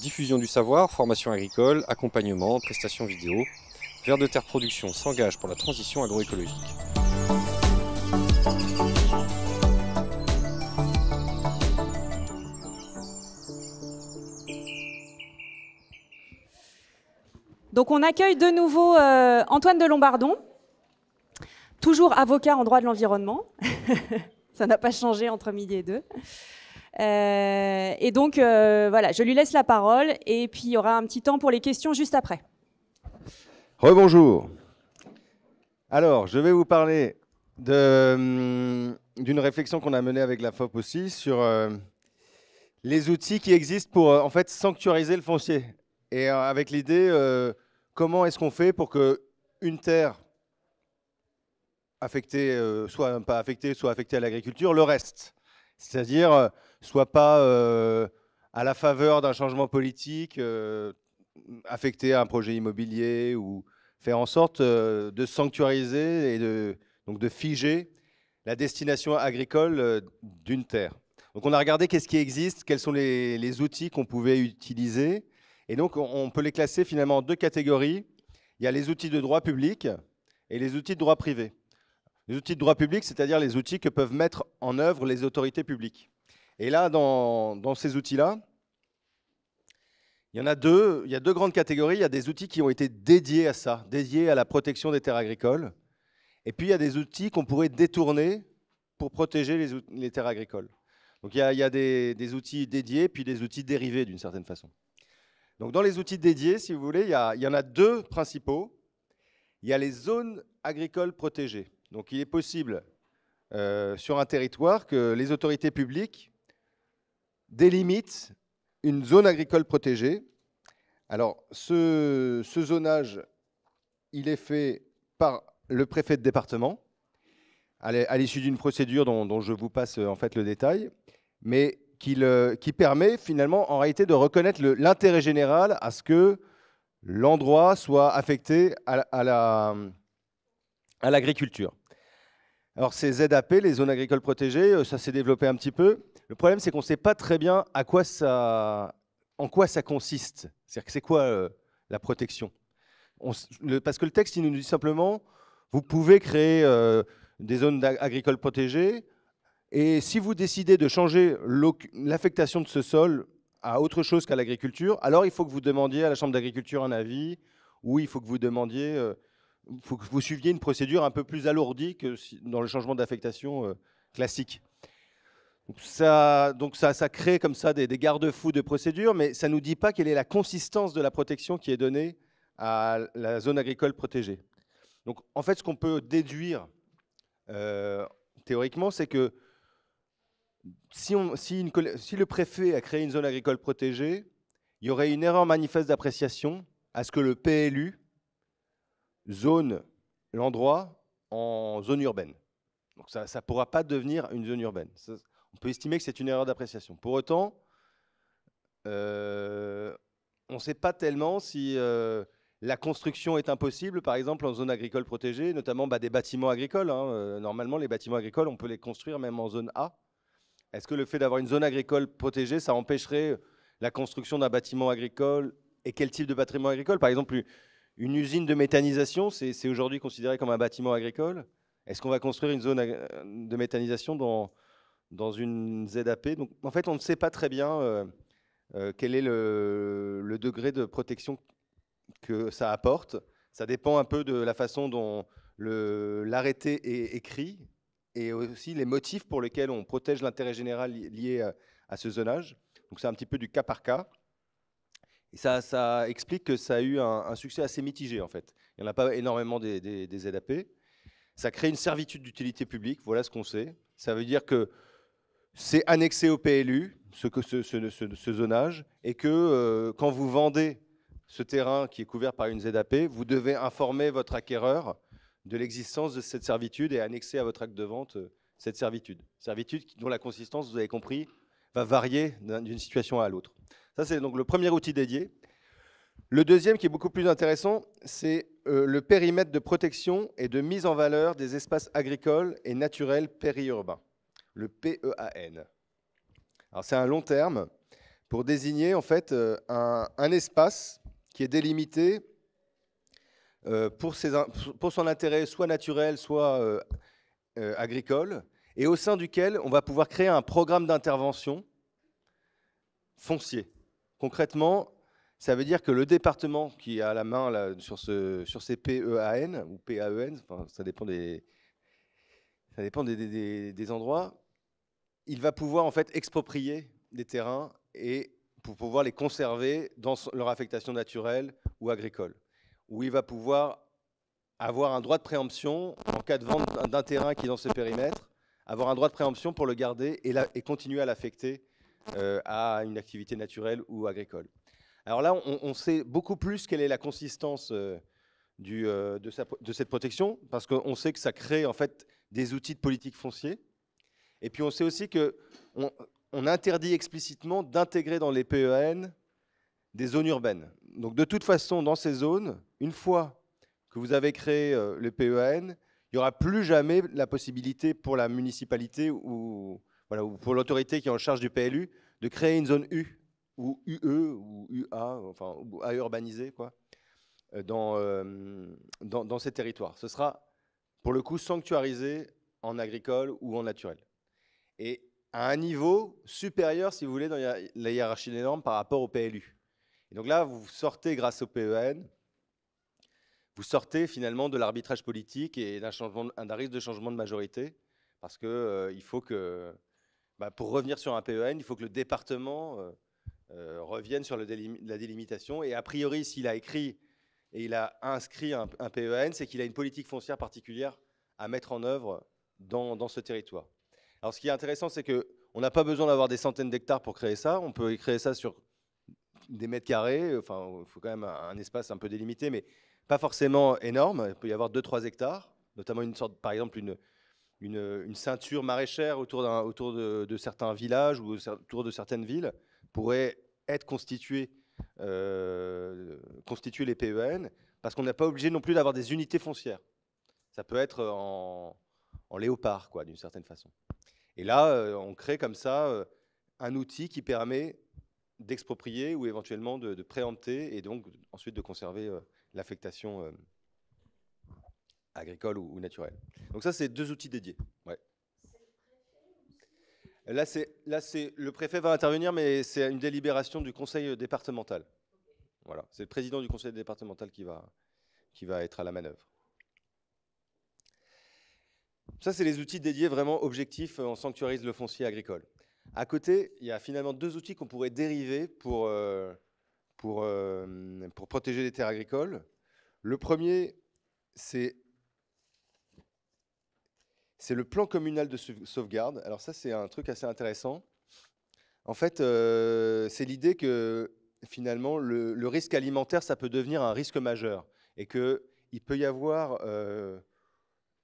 Diffusion du savoir, formation agricole, accompagnement, prestations vidéo. Vers de Terre Production s'engage pour la transition agroécologique. Donc on accueille de nouveau euh, Antoine de Lombardon, toujours avocat en droit de l'environnement. Ça n'a pas changé entre midi et deux. Euh, et donc, euh, voilà, je lui laisse la parole et puis il y aura un petit temps pour les questions juste après. Rebonjour. Alors, je vais vous parler hum, d'une réflexion qu'on a menée avec la FOP aussi sur euh, les outils qui existent pour, en fait, sanctuariser le foncier. Et avec l'idée, comment est-ce qu'on fait pour que une terre affectée, soit pas affectée, soit affectée à l'agriculture, le reste. C'est-à-dire, soit pas euh, à la faveur d'un changement politique euh, affecté à un projet immobilier ou faire en sorte euh, de sanctuariser et de, donc de figer la destination agricole d'une terre. Donc on a regardé qu'est-ce qui existe, quels sont les, les outils qu'on pouvait utiliser. Et donc on peut les classer finalement en deux catégories. Il y a les outils de droit public et les outils de droit privé. Les outils de droit public, c'est-à-dire les outils que peuvent mettre en œuvre les autorités publiques. Et là, dans, ces outils-là, il y en a deux. Il y a deux grandes catégories. Il y a des outils qui ont été dédiés à ça, dédiés à la protection des terres agricoles. Et puis, il y a des outils qu'on pourrait détourner pour protéger les, les, terres agricoles. Donc, il y a, des, outils dédiés, puis des outils dérivés d'une certaine façon. Donc, dans les outils dédiés, si vous voulez, il y, en a deux principaux. Il y a les zones agricoles protégées. Donc, il est possible euh, sur un territoire que les autorités publiques délimite une zone agricole protégée. Alors, ce, ce zonage, il est fait par le préfet de département, à l'issue d'une procédure dont, je vous passe euh, en fait le détail, mais qui, le, euh, qui permet finalement en réalité de reconnaître l'intérêt général à ce que l'endroit soit affecté à, à l'agriculture. Alors ces ZAP, les zones agricoles protégées, euh, ça s'est développé un petit peu. Le problème, c'est qu'on ne sait pas très bien en quoi ça consiste. C'est-à-dire que c'est quoi euh, la protection Parce que le texte, il nous dit simplement, vous pouvez créer euh, des zones agricoles protégées, et si vous décidez de changer l'affectation de ce sol à autre chose qu'à l'agriculture, alors il faut que vous demandiez à la Chambre d'agriculture un avis, ou il faut que vous demandiez... Euh, faut que vous suiviez une procédure un peu plus alourdie que dans le changement d'affectation classique. Donc ça, donc ça, ça crée comme ça des, garde-fous de procédure, mais ça ne nous dit pas quelle est la consistance de la protection qui est donnée à la zone agricole protégée. Donc en fait, ce qu'on peut déduire euh, théoriquement, c'est que si, on, si, une, si, le préfet a créé une zone agricole protégée, il y aurait une erreur manifeste d'appréciation à ce que le PLU zone l'endroit en zone urbaine. Donc ça ne pourra pas devenir une zone urbaine on peut estimer que c'est une erreur d'appréciation. Pour autant, euh, on ne sait pas tellement si euh, la construction est impossible, par exemple en zone agricole protégée, notamment bah, des bâtiments agricoles. Hein. Euh, normalement, les bâtiments agricoles, on peut les construire même en zone A. Est-ce que le fait d'avoir une zone agricole protégée, ça empêcherait la construction d'un bâtiment agricole Et quel type de bâtiment agricole Par exemple, une usine de méthanisation, c'est aujourd'hui considéré comme un bâtiment agricole. Est-ce qu'on va construire une zone de méthanisation dans, dans une ZAP. Donc, en fait, on ne sait pas très bien euh, euh, quel est le, degré de protection que ça apporte. Ça dépend un peu de la façon dont l'arrêté est écrit et aussi les motifs pour lesquels on protège l'intérêt général lié à, ce zonage. Donc, c'est un petit peu du cas par cas. Et ça, ça explique que ça a eu un, succès assez mitigé, en fait. Il n'y en a pas énormément des, ZAP. Ça crée une servitude d'utilité publique, voilà ce qu'on sait. Ça veut dire que c'est annexé au PLU, ce, zonage, et que euh, quand vous vendez ce terrain qui est couvert par une ZAP, vous devez informer votre acquéreur de l'existence de cette servitude et annexer à votre acte de vente euh, cette servitude. Servitude dont la consistance, vous avez compris, va varier d'une situation à l'autre. Ça, c'est donc le premier outil dédié. Le deuxième, qui est beaucoup plus intéressant, c'est euh, le périmètre de protection et de mise en valeur des espaces agricoles et naturels périurbains le PEAN. Alors c'est un long terme pour désigner en fait euh, un, espace qui est délimité euh, pour, ses, pour, son intérêt soit naturel, soit euh, agricole, et au sein duquel on va pouvoir créer un programme d'intervention foncier. Concrètement, ça veut dire que le département qui a la main là, sur, ce, sur ces PEAN ou PAEN, enfin, ça dépend des, ça dépend des, endroits, il va pouvoir en fait exproprier des terrains et pour pouvoir les conserver dans leur affectation naturelle ou agricole, Ou il va pouvoir avoir un droit de préemption en cas de vente d'un terrain qui est dans ce périmètre, avoir un droit de préemption pour le garder et, et continuer à l'affecter euh, à une activité naturelle ou agricole. Alors là, on, sait beaucoup plus quelle est la consistance euh, du, euh, de, de, cette protection, parce qu'on sait que ça crée en fait des outils de politique foncière. Et puis on sait aussi qu'on on interdit explicitement d'intégrer dans les PEN des zones urbaines. Donc de toute façon, dans ces zones, une fois que vous avez créé euh, le PEN, il n'y aura plus jamais la possibilité pour la municipalité ou, voilà, pour l'autorité qui est en charge du PLU de créer une zone U ou UE ou UA, enfin à urbaniser quoi, euh, dans, euh, dans, dans ces territoires. Ce sera pour le coup, sanctuarisé en agricole ou en naturel. Et à un niveau supérieur, si vous voulez, dans la hiérarchie des normes par rapport au PLU. Et donc là, vous sortez grâce au PEN, vous sortez finalement de l'arbitrage politique et d'un risque de changement de majorité, parce que euh, il faut que, bah, pour revenir sur un PEN, il faut que le département euh, euh, revienne sur la délimitation. Et a priori, s'il a écrit et il a inscrit un, PEN, e c'est qu'il a une politique foncière particulière à mettre en œuvre dans, ce territoire. Alors ce qui est intéressant, c'est qu'on n'a pas besoin d'avoir des centaines d'hectares pour créer ça, on peut créer ça sur des mètres carrés, enfin il faut quand même un, espace un peu délimité, mais pas forcément énorme, il peut y avoir 2-3 hectares, notamment une sorte, par exemple une, une, ceinture maraîchère autour, autour de, certains villages ou autour de certaines villes pourrait être constituée euh, constituer les PEN parce qu'on n'est pas obligé non plus d'avoir des unités foncières. Ça peut être euh, en, léopard, quoi, d'une certaine façon. Et là, euh, on crée comme ça un outil qui permet d'exproprier ou éventuellement de, préempter et donc ensuite de conserver l'affectation agricole ou, ou, naturelle. Donc ça, c'est deux outils dédiés. Ouais. Là, c'est, là, le préfet va intervenir, mais c'est une délibération du conseil départemental. Voilà, c'est le président du conseil départemental qui va, être à la manœuvre. Ça, c'est les outils dédiés vraiment objectifs. en euh, sanctuarise le foncier agricole. À côté, il y a finalement deux outils qu'on pourrait dériver pour euh, euh, protéger les terres agricoles. Le premier, c'est c'est le plan communal de sauvegarde. Alors ça, c'est un truc assez intéressant. En fait, euh, c'est l'idée que finalement, le, risque alimentaire, ça peut devenir un risque majeur et qu'il peut y avoir euh,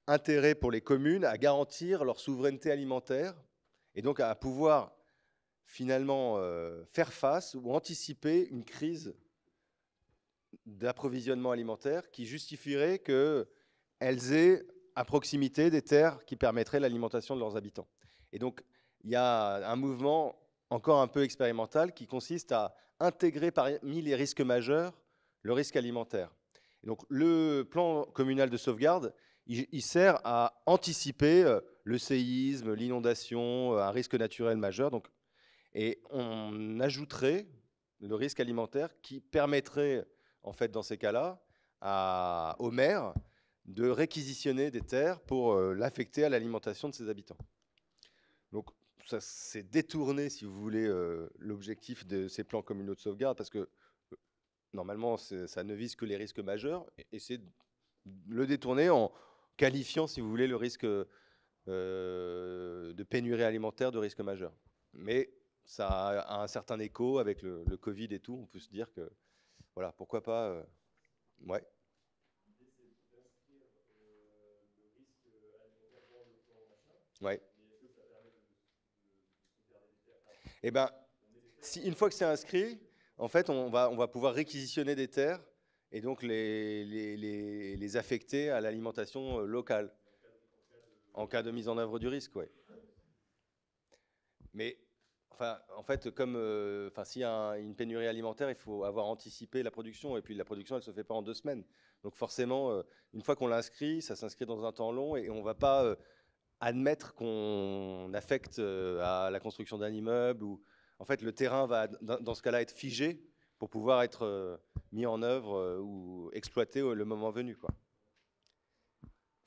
intérêt pour les communes à garantir leur souveraineté alimentaire et donc à pouvoir finalement euh, faire face ou anticiper une crise d'approvisionnement alimentaire qui justifierait qu'elles aient à proximité des terres qui permettraient l'alimentation de leurs habitants. Et donc, il y a un mouvement encore un peu expérimental qui consiste à intégrer parmi les risques majeurs le risque alimentaire. donc, le plan communal de sauvegarde, il, sert à anticiper euh, le séisme, l'inondation, euh, un risque naturel majeur. Donc, et on ajouterait le risque alimentaire qui permettrait, en fait, dans ces cas-là, à, aux maires de réquisitionner des terres pour euh, l'affecter à l'alimentation de ses habitants. Donc ça s'est détourné, si vous voulez, euh, l'objectif de ces plans communaux de sauvegarde, parce que euh, normalement, ça ne vise que les risques majeurs, et, c'est le détourner en qualifiant, si vous voulez, le risque de pénurie alimentaire de risque majeur. Mais ça a un certain écho avec le, Covid et tout, on peut se dire que, voilà, pourquoi pas... ouais. Ouais. Eh ben, si, une fois que c'est inscrit, en fait, on va, on va pouvoir réquisitionner des terres et donc les, les, affecter à l'alimentation euh, locale en cas de mise en œuvre du risque. Mais enfin, en fait, comme euh, s'il y a une pénurie alimentaire, il faut avoir anticipé la production et puis la production, elle se fait pas en deux semaines. Donc forcément, euh, une fois qu'on l'inscrit, ça s'inscrit dans un temps long et on va pas admettre qu'on affecte euh, à la construction d'un immeuble ou en fait le terrain va dans ce cas-là être figé pour pouvoir être euh, mis en œuvre euh, ou exploité le moment venu quoi.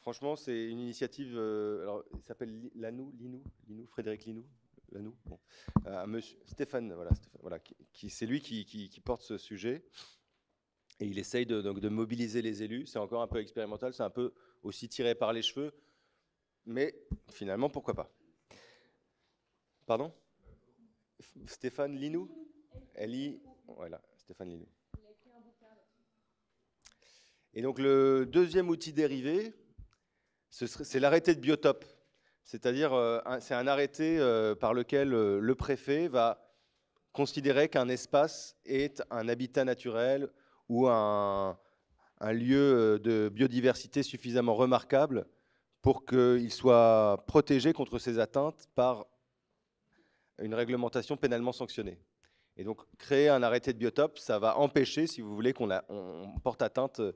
Franchement, c'est une initiative. alors, il s'appelle Lanou, Linou, Linou, Frédéric Linou, Lanou. monsieur Stéphane, voilà, voilà, qui, c'est lui qui, porte ce sujet et il essaye donc, de mobiliser les élus. C'est encore un peu expérimental, c'est un peu aussi tiré par les cheveux mais finalement, pourquoi pas Pardon Stéphane Linou Elie Voilà, Stéphane Linou. Et donc le deuxième outil dérivé, c'est l'arrêté de biotope. C'est-à-dire, euh, c'est un arrêté euh, par lequel euh, le préfet va considérer qu'un espace est un habitat naturel ou un lieu de biodiversité suffisamment remarquable pour qu'il soit protégé contre ces atteintes par une réglementation pénalement sanctionnée. Et donc, créer un arrêté de biotope, ça va empêcher, si vous voulez, qu'on porte atteinte euh,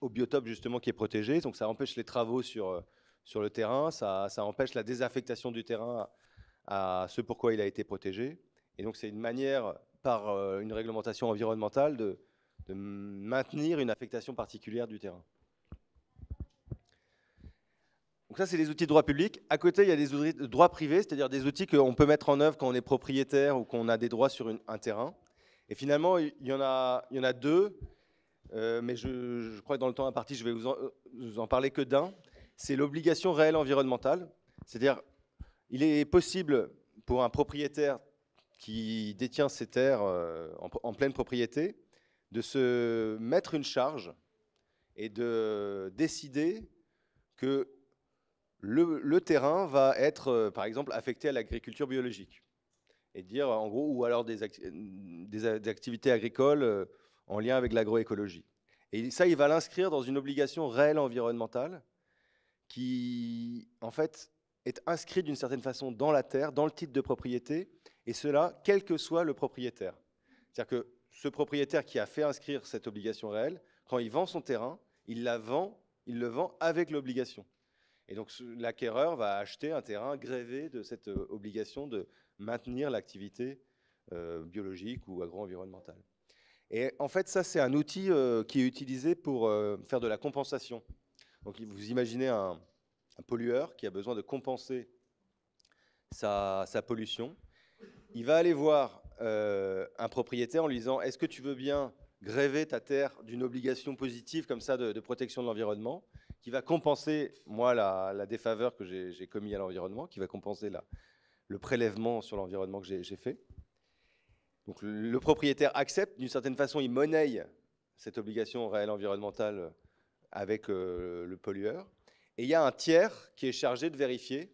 au biotope justement qui est protégé. Donc, ça empêche les travaux sur, euh, sur le terrain, ça, empêche la désaffectation du terrain à, à ce pourquoi il a été protégé. Et donc, c'est une manière, par euh, une réglementation environnementale, de maintenir une affectation particulière du terrain. Donc ça, c'est les outils de droit public. À côté, il y a des outils de droit privé, c'est-à-dire des outils qu'on peut mettre en œuvre quand on est propriétaire ou qu'on a des droits sur un terrain. Et finalement, il y en a, il y en a deux, euh, mais je, crois que dans le temps imparti, je vais vous en, vous en parler que d'un. C'est l'obligation réelle environnementale. C'est-à-dire, il est possible pour un propriétaire qui détient ses terres euh, en, en pleine propriété de se mettre une charge et de décider que le, terrain va être, euh, par exemple, affecté à l'agriculture biologique. Et dire, en gros, ou alors des, mm, euh, activités agricoles euh, en lien avec l'agroécologie. Et ça, il va l'inscrire dans une obligation réelle environnementale qui, en fait, est inscrite d'une certaine façon dans la terre, dans le titre de propriété, et cela, quel que soit le propriétaire. C'est-à-dire que ce propriétaire qui a fait inscrire cette obligation réelle, quand il vend son terrain, il la vend, il le vend avec l'obligation. Et donc l'acquéreur va acheter un terrain grévé de cette euh, obligation de maintenir l'activité euh, biologique ou agro-environnementale. Et en fait, ça, c'est un outil euh, qui est utilisé pour faire de la compensation. Donc vous imaginez un, pollueur qui a besoin de compenser sa, pollution. Il va aller voir un propriétaire en lui disant, est-ce que tu veux bien gréver ta terre d'une obligation positive comme ça de protection de l'environnement qui va compenser, moi, la, défaveur que j'ai commis à l'environnement, qui va compenser le prélèvement sur l'environnement que j'ai fait. Donc le, propriétaire accepte, d'une certaine façon, il monnaie cette obligation réelle environnementale avec euh, le pollueur. Et il y a un tiers qui est chargé de vérifier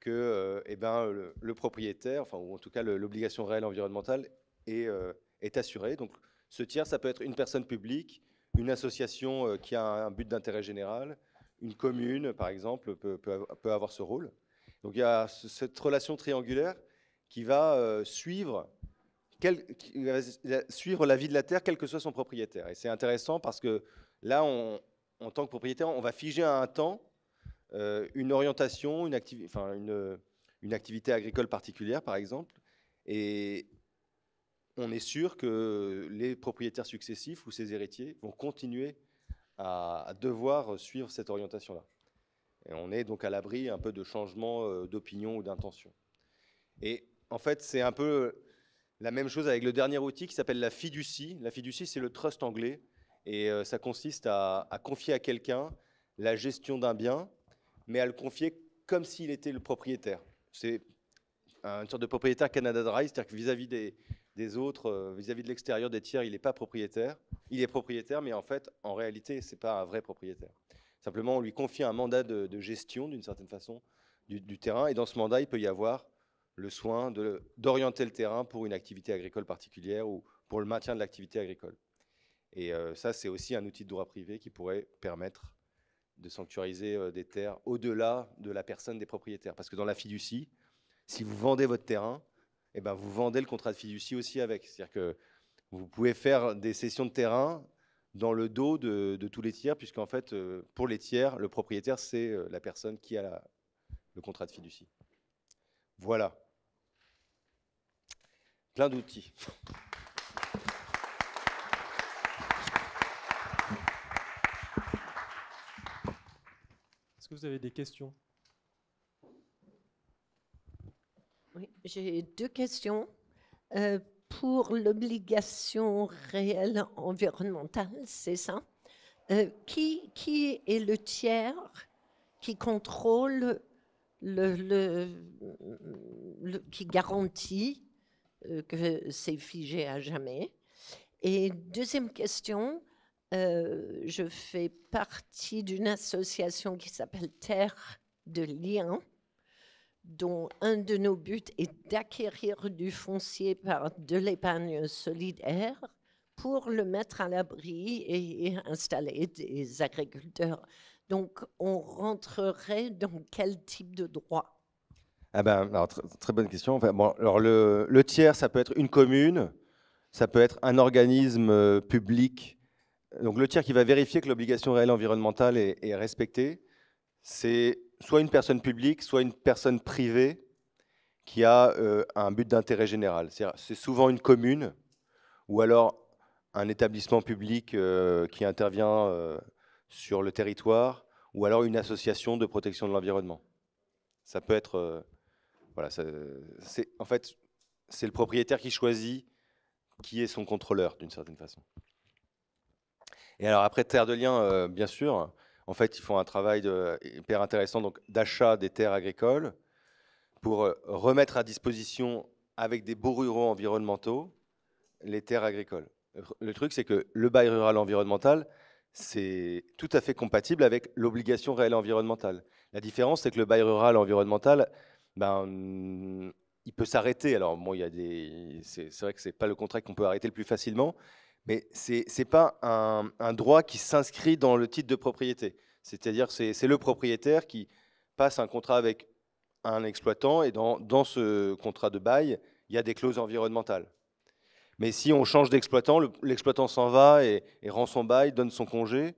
que euh, eh ben, le, propriétaire, enfin, ou en tout cas l'obligation réelle environnementale, est, euh, est assurée. Donc ce tiers, ça peut être une personne publique, une association euh, qui a un but d'intérêt général, une commune, par exemple, peut, avoir ce rôle. Donc il y a cette relation triangulaire qui va euh, suivre, suivre la vie de la terre, quel que soit son propriétaire. Et c'est intéressant parce que là, on, en tant que propriétaire, on va figer à un temps euh, une orientation, une, une, une, activité agricole particulière, par exemple. Et on est sûr que les propriétaires successifs ou ses héritiers vont continuer à, devoir suivre cette orientation-là. Et on est donc à l'abri un peu de changements euh, d'opinion ou d'intention. Et en fait, c'est un peu la même chose avec le dernier outil qui s'appelle la fiducie. La fiducie, c'est le trust anglais. Et euh, ça consiste à, confier à quelqu'un la gestion d'un bien, mais à le confier comme s'il était le propriétaire. C'est une sorte de propriétaire Canada Dry, c'est-à-dire que vis à -vis des, des autres euh, vis-à-vis de l'extérieur des tiers, il n'est pas propriétaire. Il est propriétaire, mais en fait, en réalité, ce n'est pas un vrai propriétaire. Simplement, on lui confie un mandat de, gestion, d'une certaine façon, du, terrain. Et dans ce mandat, il peut y avoir le soin d'orienter le terrain pour une activité agricole particulière ou pour le maintien de l'activité agricole. Et euh, ça, c'est aussi un outil de droit privé qui pourrait permettre de sanctuariser euh, des terres au-delà de la personne des propriétaires. Parce que dans la fiducie, si vous vendez votre terrain, eh ben, vous vendez le contrat de fiducie aussi avec. C'est-à-dire que vous pouvez faire des sessions de terrain dans le dos de, tous les tiers, puisqu'en fait, euh, pour les tiers, le propriétaire, c'est euh, la personne qui a le contrat de fiducie. Voilà. Plein d'outils. Est-ce que vous avez des questions J'ai deux questions. Euh, pour l'obligation réelle environnementale, c'est ça euh, qui, qui est le tiers qui contrôle, le, qui garantit euh, que c'est figé à jamais Et deuxième question, je fais partie d'une association qui s'appelle Terre de Liens dont un de nos buts est d'acquérir du foncier par de l'épargne solidaire pour le mettre à l'abri et installer des agriculteurs. Donc, on rentrerait dans quel type de droit ah ben, très, bonne question. alors le, tiers, ça peut être une commune, ça peut être un organisme euh, public. Donc le tiers qui va vérifier que l'obligation réelle environnementale est, est respectée, c'est soit une personne publique, soit une personne privée qui a euh, un but d'intérêt général. C'est souvent une commune ou alors un établissement public euh, qui intervient euh, sur le territoire ou alors une association de protection de l'environnement. Ça peut être... voilà, ça, en fait, c'est le propriétaire qui choisit qui est son contrôleur d'une certaine façon. Et alors après Terre de Liens, bien sûr, en fait, ils font un travail hyper intéressant d'achat des terres agricoles pour euh, remettre à disposition avec des beaux ruraux environnementaux les terres agricoles. Le truc, c'est que le bail rural environnemental, c'est tout à fait compatible avec l'obligation réelle environnementale. La différence, c'est que le bail rural environnemental, ben, il peut s'arrêter. Alors, il y des, c'est, vrai que c'est pas le contrat qu'on peut arrêter le plus facilement, mais ce n'est pas un, droit qui s'inscrit dans le titre de propriété. C'est-à-dire c'est, c'est le propriétaire qui passe un contrat avec un exploitant et dans, ce contrat de bail, il y a des clauses environnementales. Mais si on change d'exploitant, l'exploitant s'en va et, rend son bail, donne son congé,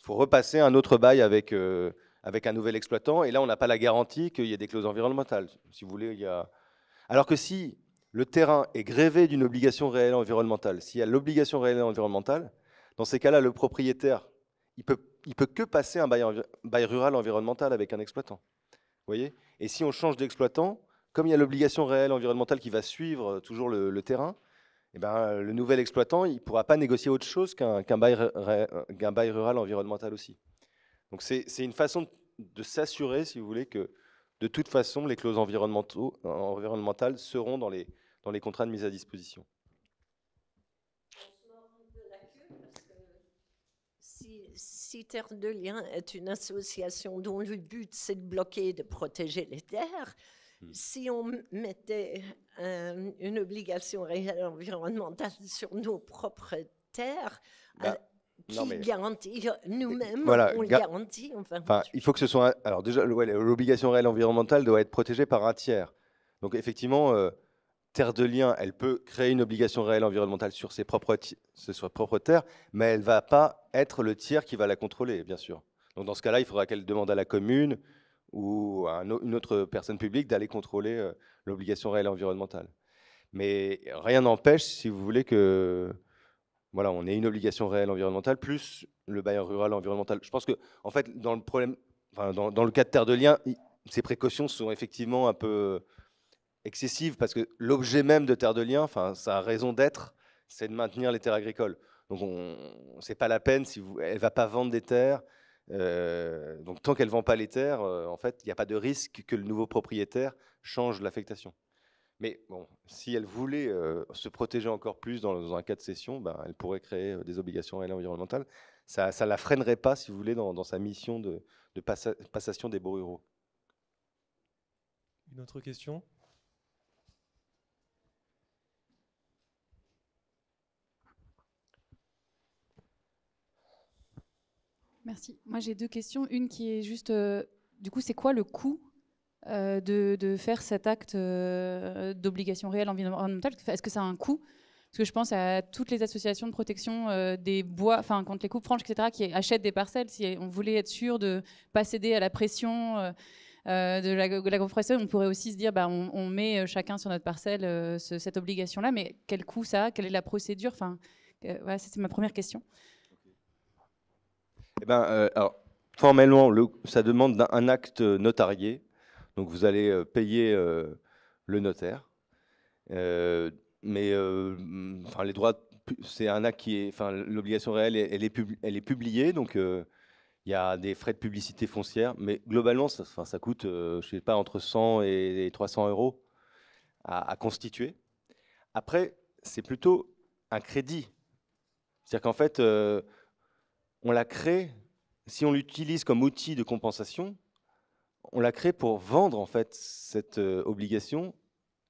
il faut repasser un autre bail avec, euh, avec un nouvel exploitant. Et là, on n'a pas la garantie qu'il y ait des clauses environnementales. Si vous voulez, il y a... Alors que si le terrain est grévé d'une obligation réelle environnementale, s'il y a l'obligation réelle environnementale, dans ces cas-là, le propriétaire, il peut, il peut que passer un bail, rural environnemental avec un exploitant. voyez Et si on change d'exploitant, comme il y a l'obligation réelle environnementale qui va suivre euh, toujours le, terrain, eh ben, le nouvel exploitant, ne pourra pas négocier autre chose qu'un bail, rural environnemental aussi. Donc c'est une façon de, de s'assurer, si vous voulez, que de toute façon, les clauses environnementales seront dans les, dans les contrats de mise à disposition. si Terre de Liens est une association dont le but c'est de bloquer et de protéger les terres, hmm. si on mettait euh, une obligation réelle environnementale sur nos propres terres, bah, euh, qui garantit euh, nous-mêmes On le garantit. il faut que ce soit. Alors, déjà, l'obligation réelle environnementale doit être protégée par un tiers. Donc, effectivement terre de lien, elle peut créer une obligation réelle environnementale sur ses propres, sur terres, mais elle ne va pas être le tiers qui va la contrôler, bien sûr. Donc dans ce cas-là, il faudra qu'elle demande à la commune ou à une autre personne publique d'aller contrôler euh, l'obligation réelle environnementale. Mais rien n'empêche, si vous voulez, que voilà, on ait une obligation réelle environnementale plus le bailleur rural environnemental. Je pense que, en fait, dans le problème, dans, le cas de terre de lien, ces précautions sont effectivement un peu excessive parce que l'objet même de Terre de Liens, enfin sa raison d'être, c'est de maintenir les terres agricoles. Donc on, c'est pas la peine si elle va pas vendre des terres. Euh, donc tant qu'elle vend pas les terres, euh, en fait, il n'y a pas de risque que le nouveau propriétaire change l'affectation. Mais bon, si elle voulait euh, se protéger encore plus dans, un cas de cession, ben, elle pourrait créer des obligations environnementales. Ça ne la freinerait pas, si vous voulez, dans, sa mission de, passation des beaux ruraux. Une autre question Merci. Moi, j'ai deux questions. Une qui est juste, euh, du coup, c'est quoi le coût euh, de, de, faire cet acte euh, d'obligation réelle environnementale Est-ce que ça a un coût Parce que je pense à toutes les associations de protection des bois, enfin, contre les coupes franches, etc., qui achètent des parcelles. Si on voulait être sûr de pas céder à la pression. Euh, de l'agroforesterie, la on pourrait aussi se dire bah, on, met chacun sur notre parcelle cette obligation-là, mais quel coût ça a Quelle est la procédure enfin, C'est ma première question. Eh ben, euh, alors, formellement, ça demande un, acte notarié. Donc vous allez euh, payer euh, le notaire. mais enfin, les droits, c'est un acte qui est. Enfin, l'obligation réelle, elle est, elle est publiée. Donc il y a des frais de publicité foncière. Mais globalement, ça, ça coûte, je sais pas, entre 100 et, 300 euros à, constituer. Après, c'est plutôt un crédit. C'est-à-dire qu'en fait, on la crée, si on l'utilise comme outil de compensation, on la crée pour vendre en fait cette euh, obligation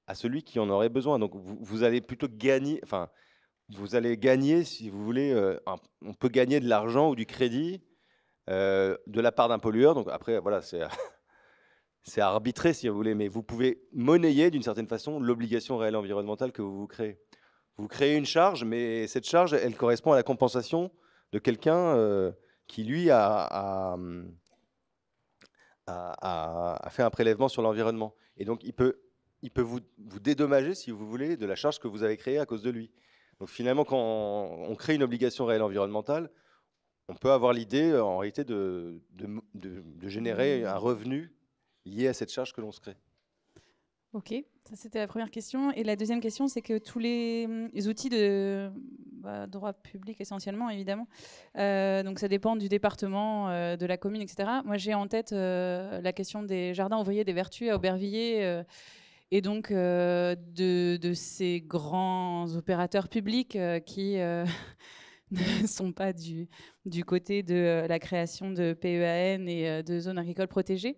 à celui qui en aurait besoin. Donc vous, allez plutôt gagner, enfin vous allez gagner si vous voulez, euh, on peut gagner de l'argent ou du crédit euh, de la part d'un pollueur. Donc après voilà c'est c'est arbitré si vous voulez, mais vous pouvez monnayer d'une certaine façon l'obligation réelle environnementale que vous vous créez. Vous créez une charge, mais cette charge elle correspond à la compensation de quelqu'un euh, qui, lui, a, a, fait un prélèvement sur l'environnement. Et donc, il peut, il peut vous, vous, dédommager, si vous voulez, de la charge que vous avez créée à cause de lui. Donc, finalement, quand on, crée une obligation réelle environnementale, on peut avoir l'idée, euh, en réalité, de, de, de générer un revenu lié à cette charge que l'on se crée. OK. Ça, c'était la première question. Et la deuxième question, c'est que tous les, hum, outils de bah, droit public, essentiellement, évidemment, euh, donc ça dépend du département, euh, de la commune, etc. Moi, j'ai en tête euh, la question des jardins ouvriers des vertus à Aubervilliers et donc de, ces grands opérateurs publics qui. ne sont pas du, du côté de la création de PEAN et de zones agricoles protégées.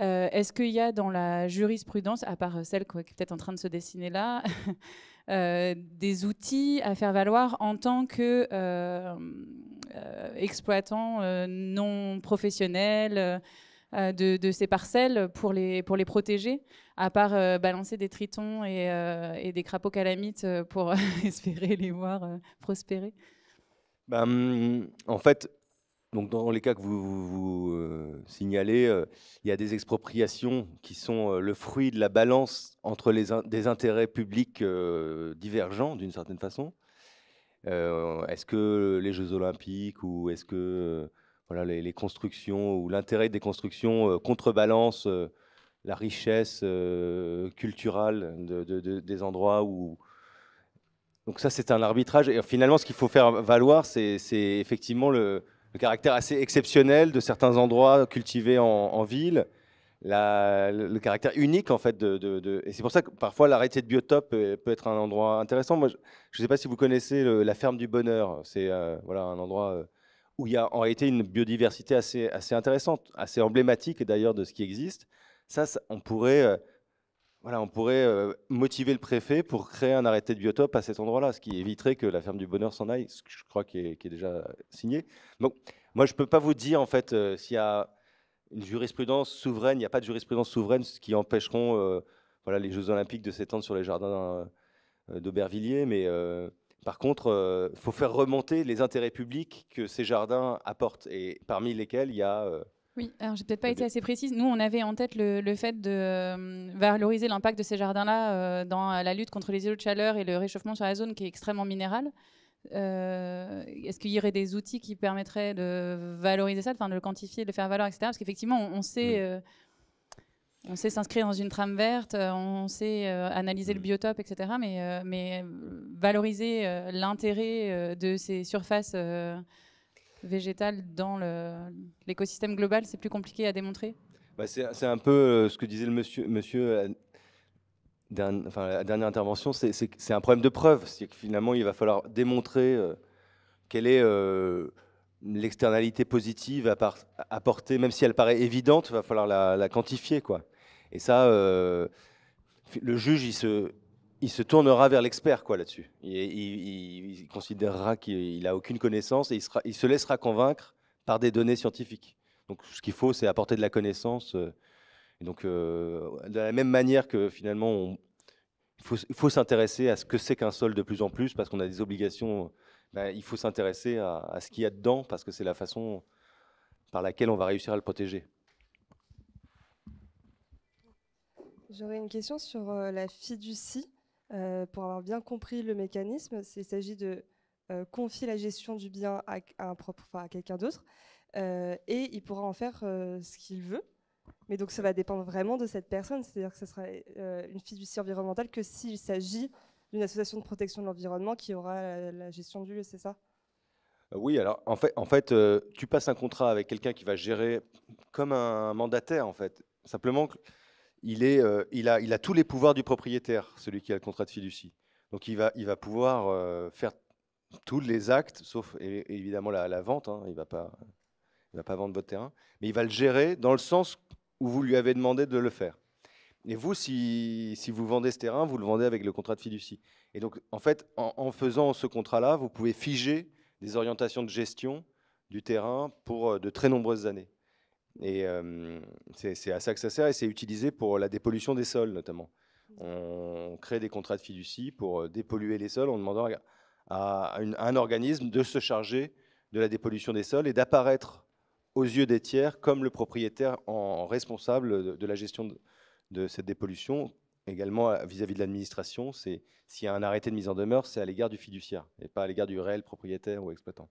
Euh, est-ce qu'il y a dans la jurisprudence, à part celle qui est peut-être en train de se dessiner là, euh, des outils à faire valoir en tant que euh, exploitant non professionnel de, ces parcelles pour les, pour les protéger, à part balancer des tritons et, des crapauds calamites pour espérer les voir prospérer ben, En fait, donc, dans les cas que vous, vous euh, signalez, euh, il y a des expropriations qui sont euh, le fruit de la balance entre les des intérêts publics divergents, d'une certaine façon. est-ce que les Jeux Olympiques ou est-ce que voilà, les, constructions ou l'intérêt des constructions contrebalance la richesse culturelle des endroits où, donc ça, c'est un arbitrage. Et finalement, ce qu'il faut faire valoir, c'est effectivement le, le caractère assez exceptionnel de certains endroits cultivés en, ville, le caractère unique en fait de, et c'est pour ça que parfois l'arrêté de biotope euh, peut être un endroit intéressant. Moi, je ne sais pas si vous connaissez la ferme du bonheur. C'est euh, voilà un endroit euh, où il y a en réalité une biodiversité assez assez intéressante, assez emblématique d'ailleurs de ce qui existe. ça on pourrait on pourrait euh, motiver le préfet pour créer un arrêté de biotope à cet endroit-là, ce qui éviterait que la ferme du bonheur s'en aille, ce que je crois qui est, déjà signé. Donc, moi, je ne peux pas vous dire, en fait, euh, s'il y a une jurisprudence souveraine, il n'y a pas de jurisprudence souveraine, ce qui empêcheront euh, voilà, les Jeux Olympiques de s'étendre sur les jardins d'Aubervilliers. Mais par contre, il faut faire remonter les intérêts publics que ces jardins apportent, et parmi lesquels il y a oui, alors j'ai peut-être pas été assez précise. Nous, on avait en tête le, fait de euh, valoriser l'impact de ces jardins-là euh, dans la lutte contre les îlots de chaleur et le réchauffement sur la zone qui est extrêmement minérale. Euh, est-ce qu'il y aurait des outils qui permettraient de valoriser ça, de, de le quantifier, de le faire valoir, etc. Parce qu'effectivement, mm. on, sait... s'inscrire dans une trame verte, on sait analyser le mm. biotope, etc. mais valoriser l'intérêt de ces surfaces végétale dans l'écosystème global, c'est plus compliqué à démontrer bah, C'est un peu euh, ce que disait le monsieur, monsieur euh, la, dernière, intervention, c'est un problème de preuve. C'est que finalement, il va falloir démontrer euh, quelle est l'externalité positive à apporter, même si elle paraît évidente, il va falloir la, quantifier. Quoi. Et ça, le juge, il se, il se tournera vers l'expert quoi là-dessus. Il, considérera qu'il n'a aucune connaissance et il, sera, il, se laissera convaincre par des données scientifiques. Donc ce qu'il faut, c'est apporter de la connaissance. Euh, donc euh, de la même manière que finalement, il faut, s'intéresser à ce que c'est qu'un sol de plus en plus parce qu'on a des obligations. Ben, il faut s'intéresser à, à, ce qu'il y a dedans parce que c'est la façon par laquelle on va réussir à le protéger. J'aurais une question sur euh, la fiducie. Euh, pour avoir bien compris le mécanisme, il s'agit de euh, confier la gestion du bien à, à quelqu'un d'autre, euh, et il pourra en faire ce qu'il veut. Mais donc ça va dépendre vraiment de cette personne, c'est-à-dire que ce sera une fiducie environnementale que s'il s'agit d'une association de protection de l'environnement qui aura la, gestion du lieu, c'est ça oui, alors en fait, en fait tu passes un contrat avec quelqu'un qui va gérer comme un mandataire, en fait. Simplement, euh, il, a, tous les pouvoirs du propriétaire, celui qui a le contrat de fiducie. Donc il va, pouvoir euh, faire tous les actes, sauf évidemment la, vente, hein. il ne va, pas, vendre votre terrain, mais il va le gérer dans le sens où vous lui avez demandé de le faire. Et vous, si, vous vendez ce terrain, vous le vendez avec le contrat de fiducie. Et donc, en fait, en faisant ce contrat-là, vous pouvez figer des orientations de gestion du terrain pour euh, de très nombreuses années. Et c'est à ça que ça sert et c'est utilisé pour la dépollution des sols notamment. On crée des contrats de fiducie pour dépolluer les sols en demandant à, un organisme de se charger de la dépollution des sols et d'apparaître aux yeux des tiers comme le propriétaire en, responsable de, la gestion de, cette dépollution. Également vis-à-vis de l'administration, s'il y a un arrêté de mise en demeure, c'est à l'égard du fiduciaire et pas à l'égard du réel propriétaire ou exploitant.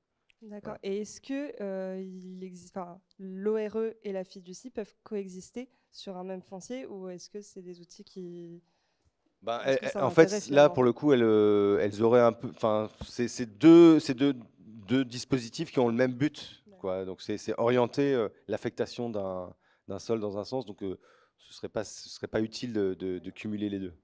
D'accord. Et est-ce que euh, l'ORE et la fiducie peuvent coexister sur un même foncier ou est-ce que c'est des outils qui bah, eh, eh, en fait, là pour le coup, euh, elles, auraient un peu, enfin, c'est deux, deux, deux dispositifs qui ont le même but, quoi. Donc c'est orienter euh, l'affectation d'un sol dans un sens. Donc ce serait pas, ce serait pas utile de cumuler les deux.